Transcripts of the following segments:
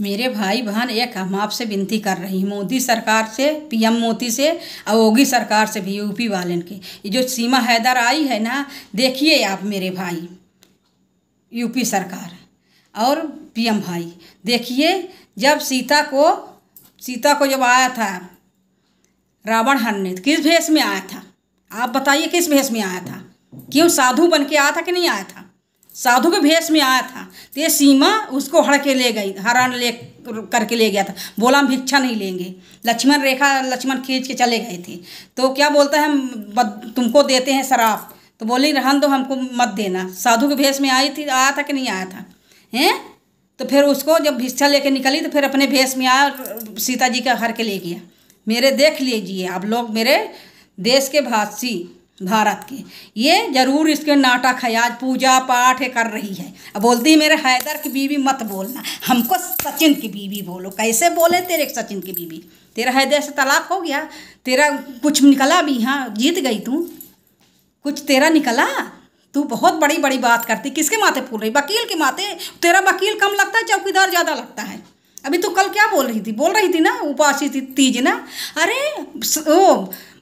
मेरे भाई बहन एक हम आपसे विनती कर रही हूँ मोदी सरकार से पीएम मोदी से और योगी सरकार से भी यूपी वाले की ये जो सीमा हैदर आई है ना देखिए आप मेरे भाई यूपी सरकार और पीएम भाई देखिए जब सीता को सीता को जब आया था रावण हरने किस भेष में आया था आप बताइए किस भेष में आया था क्यों साधु बन के आया था कि नहीं आया था साधु के भेष में आया था तो ये सीमा उसको हड़के के ले गई हरण ले करके ले गया था बोला हम भिक्षा नहीं लेंगे लक्ष्मण रेखा लक्ष्मण खींच के चले गए थे तो क्या बोलता है हम तुमको देते हैं शराफ तो बोली रहन दो हमको मत देना साधु के भेष में आई थी आया था कि नहीं आया था हैं तो फिर उसको जब भिक्षा लेके निकली तो फिर अपने भेष में आया सीता जी का हर के ले गया मेरे देख लीजिए आप लोग मेरे देश के भाषी भारत के ये जरूर इसके नाटक है आज पूजा पाठ कर रही है बोलती मेरे हैदर की बीवी मत बोलना हमको सचिन की बीवी बोलो कैसे बोले तेरे सचिन की बीवी तेरा हैदर से तलाक हो गया तेरा कुछ निकला भी हाँ जीत गई तू कुछ तेरा निकला तू बहुत बड़ी बड़ी बात करती किसके माथे फूल रही वकील के माथे तेरा वकील कम लगता है चौकीदार ज़्यादा लगता है अभी तो कल क्या बोल रही थी बोल रही थी ना उपासी थी तीज ना अरे ओ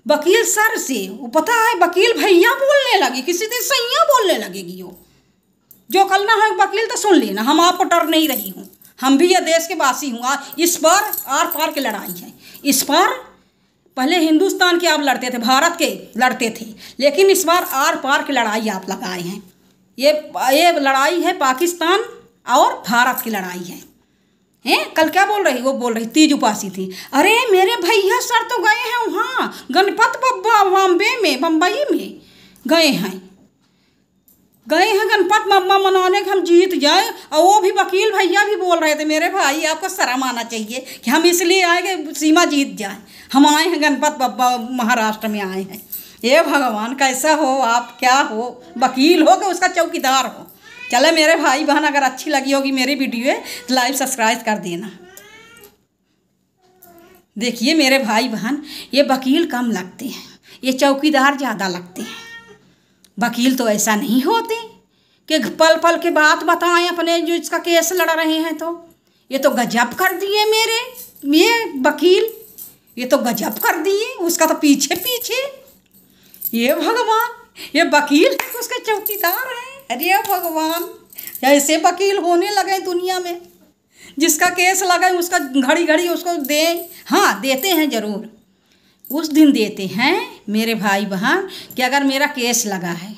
वकील सर से वो पता है वकील भैया बोलने लगे किसी दिन सैया बोलने लगेगी वो जो कल ना है वकील तो सुन लेना हम आपको डर नहीं रही हूँ हम भी यह देश के वासी हूँ इस बार आर पार की लड़ाई है इस पर पहले हिंदुस्तान के आप लड़ते थे भारत के लड़ते थे लेकिन इस बार आर पार की लड़ाई आप लगाए हैं ये ये लड़ाई है पाकिस्तान और भारत की लड़ाई है हैं कल क्या बोल रही वो बोल रही तीज उपासी थी अरे मेरे भैया सर तो गए हैं गणपत बब्बा बॉम्बे में बम्बई में गए हैं गए हैं गणपत मम्मा मनाने के हम जीत जाए और वो भी वकील भैया भी बोल रहे थे मेरे भाई आपको शर्म आना चाहिए कि हम इसलिए आए कि सीमा जीत जाए हम आए हैं गणपत बब्बा महाराष्ट्र में आए हैं ये भगवान कैसा हो आप क्या हो वकील हो कि उसका चौकीदार हो चले मेरे भाई बहन अगर अच्छी लगी होगी मेरी वीडियो तो लाइव सब्सक्राइब कर देना देखिए मेरे भाई बहन ये वकील कम लगते हैं ये चौकीदार ज़्यादा लगते हैं वकील तो ऐसा नहीं होते कि पल पल के बात बताएं अपने जो इसका केस लड़ रहे हैं तो ये तो गजब कर दिए मेरे ये वकील ये तो गजब कर दिए उसका तो पीछे पीछे ये भगवान ये वकील उसके चौकीदार हैं अरे भगवान ऐसे वकील होने लगे दुनिया में जिसका केस लगा उसका घड़ी घड़ी उसको दें हाँ देते हैं ज़रूर उस दिन देते हैं मेरे भाई बहन कि अगर मेरा केस लगा है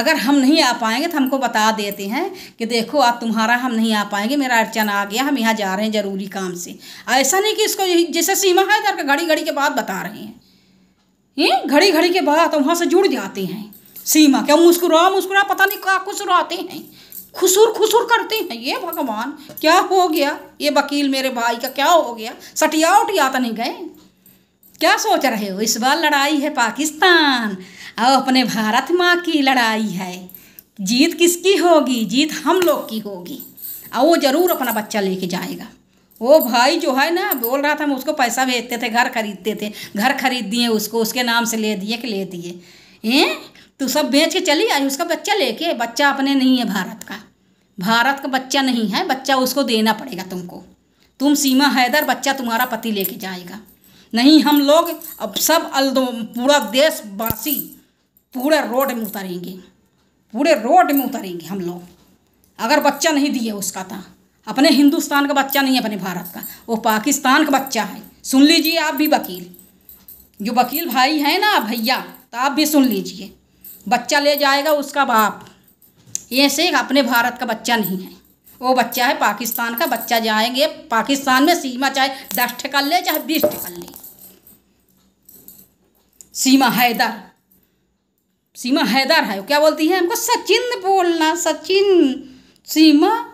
अगर हम नहीं आ पाएंगे तो हमको बता देते हैं कि देखो आप तुम्हारा हम नहीं आ पाएंगे मेरा अर्चन आ गया हम यहाँ जा रहे हैं ज़रूरी काम से ऐसा नहीं कि इसको जैसे सीमा है इधर घड़ी घड़ी के बाद बता रहे हैं ये घड़ी घड़ी के बाद वहाँ से जुड़ जाते हैं सीमा क्या मुस्कुरा मुस्कुरा पता नहीं क्या कुछ रहते हैं खुसूर खुसूर करते हैं ये भगवान क्या हो गया ये वकील मेरे भाई का क्या हो गया सटिया उटिया तो नहीं गए क्या सोच रहे हो इस बार लड़ाई है पाकिस्तान और अपने भारत माँ की लड़ाई है जीत किसकी होगी जीत हम लोग की होगी और वो ज़रूर अपना बच्चा लेके जाएगा वो भाई जो है ना बोल रहा था हम उसको पैसा भेजते थे घर खरीदते थे घर खरीद दिए उसको उसके नाम से ले दिए कि ले दिए ए तो सब बेच के चली आई उसका बच्चा लेके बच्चा अपने नहीं है भारत का भारत का बच्चा नहीं है बच्चा उसको देना पड़ेगा तुमको तुम सीमा हैदर बच्चा तुम्हारा पति लेके जाएगा नहीं हम लोग अब सब अल पूरा देशवासी पूरे रोड में उतरेंगे पूरे रोड में उतरेंगे हम लोग अगर बच्चा नहीं दिए उसका था अपने हिंदुस्तान का बच्चा नहीं है अपने भारत का वो पाकिस्तान का बच्चा है सुन लीजिए आप भी वकील जो वकील भाई हैं ना भैया तो आप भी सुन लीजिए बच्चा ले जाएगा उसका बाप ये से अपने भारत का बच्चा नहीं है वो बच्चा है पाकिस्तान का बच्चा जाएंगे पाकिस्तान में सीमा चाहे दस ठेकर ले चाहे बीस ठेकर ले सीमा हैदर सीमा हैदर है क्या बोलती है हमको सचिन बोलना सचिन सीमा